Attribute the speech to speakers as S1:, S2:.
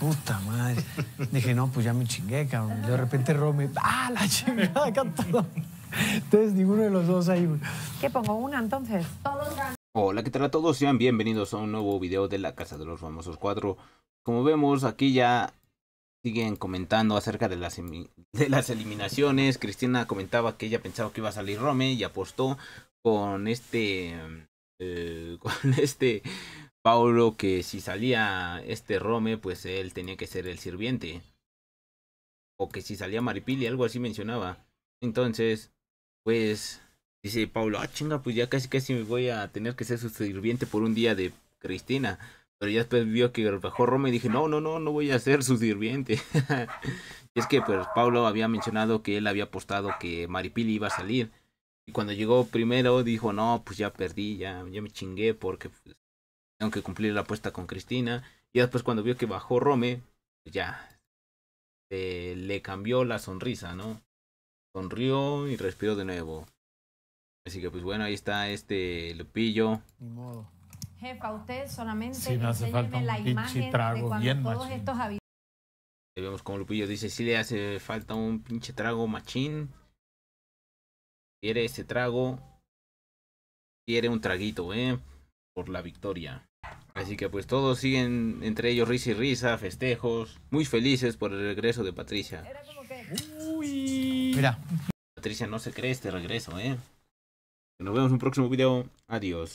S1: puta madre. dije, no, pues ya me chingué, cabrón. De repente Rome, ¡ah, la chingada! Entonces, ninguno de los dos ahí. ¿Qué pongo? ¿Una entonces? Hola, ¿qué tal a todos? Sean bienvenidos a un nuevo video de la Casa de los Famosos cuatro Como vemos, aquí ya siguen comentando acerca de las, de las eliminaciones. Cristina comentaba que ella pensaba que iba a salir Rome y apostó con este... Eh, con este Paulo que si salía este Rome, pues él tenía que ser el sirviente. O que si salía Maripili, algo así mencionaba. Entonces, pues dice Paulo, ah chinga, pues ya casi casi me voy a tener que ser su sirviente por un día de Cristina. Pero ya después vio que bajó Rome y dije, no, no, no, no voy a ser su sirviente. y es que pues Pablo había mencionado que él había apostado que Maripili iba a salir. Y cuando llegó primero dijo, no, pues ya perdí, ya, ya me chingué porque pues, tengo que cumplir la apuesta con Cristina. Y después cuando vio que bajó Rome, pues ya eh, le cambió la sonrisa, ¿no? Sonrió y respiró de nuevo. Así que pues bueno, ahí está este Lupillo. Jefa, usted solamente sí, hace falta un la imagen trago bien machín. Vemos como Lupillo dice, si le hace falta un pinche trago machín. Quiere ese trago. Quiere un traguito, eh por la victoria. Así que pues todos siguen entre ellos risa y risa, festejos, muy felices por el regreso de Patricia. Uy. Mira. Patricia no se cree este regreso, ¿eh? Nos vemos en un próximo video. Adiós.